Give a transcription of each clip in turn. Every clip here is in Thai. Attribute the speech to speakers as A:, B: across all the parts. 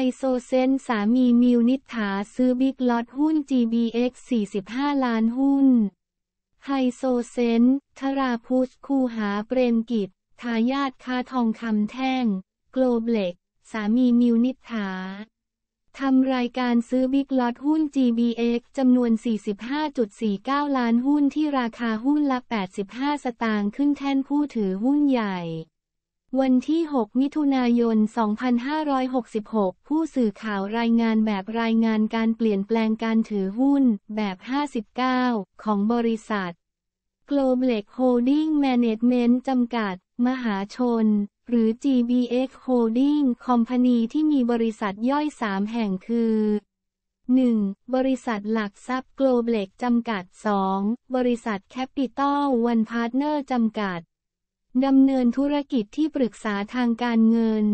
A: ไฮโซเซนสามีมิวนิษฐาซื้อบิ๊กลอตหุ้น GBX 45 ล้านหุ้น ไฮโซเซนธราพุชคูหาเปรมกิจทายาทคาทองคำแท่ง โกลบเล็ก สามีมิวนิษฐาทำรายการซื้อบิ๊กลอตหุ้น GBX จำนวน 45.49 ล้านหุ้นที่ราคาหุ้นละ 85 สตางค์ขึ้นแท่นผู้ถือหุ้นใหญ่วันที่ 6 มิถุนายน 2566 ผู้สื่อข่าวรายงานแบบรายงานการเปลี่ยนแปลงการถือหุ้น แบบ 59 ของบริษัท Globlex Holding Management จำกัด มหาชน หรือ GBX Holding Company ที่มีบริษัทย่อย 3 แห่งคือ 1. บริษัทหลักทรัพย์ Globlex จำกัด 2. บริษัท Capital One Partner จำกัดดำเนินธุรกิจที่ปรึกษาทางการเงิน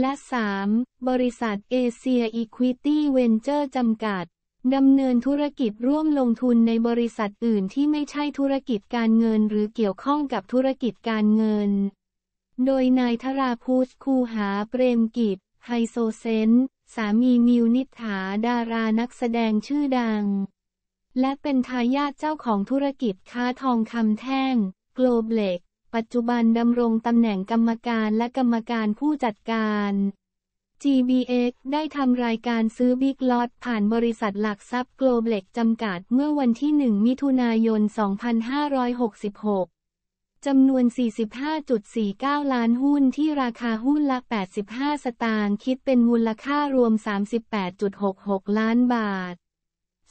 A: และ 3. บริษัทเอเชียอีควิตี้เวนเจอร์จำกัด ดำเนินธุรกิจร่วมลงทุนในบริษัทอื่นที่ไม่ใช่ธุรกิจการเงินหรือเกี่ยวข้องกับธุรกิจการเงิน โดยนายธราพูชคูหา เปรมกิจ ไฮโซเซน สามีมิวนิษฐาดารานักแสดงชื่อดัง และเป็นทายาทเจ้าของธุรกิจค้าทองคำแท่งโกลเบล็กปัจจุบันดำรงตำแหน่งกรรมการและกรรมการผู้จัดการ GBX ได้ทำรายการซื้อบิ๊กลอต ผ่านบริษัทหลักทรัพย์โกลเบล็กจำกัดเมื่อวันที่ 1 มิถุนายน 2566 จำนวน 45.49 ล้านหุ้นที่ราคาหุ้นละ 85 สตางค์คิดเป็นมูลค่ารวม 38.66 ล้านบาท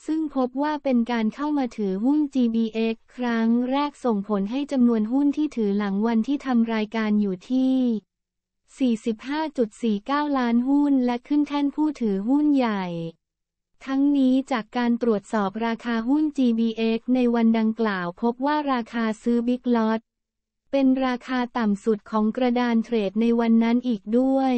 A: ซึ่งพบว่าเป็นการเข้ามาถือหุ้น GBX ครั้งแรกส่งผลให้จำนวนหุ้นที่ถือหลังวันที่ทำรายการอยู่ที่ 45.49 ล้านหุ้นและขึ้นแท่นผู้ถือหุ้นใหญ่ ทั้งนี้จากการตรวจสอบราคาหุ้น GBX ในวันดังกล่าวพบว่าราคาซื้อบิ๊กลอตเป็นราคาต่ำสุดของกระดานเทรดในวันนั้นอีกด้วย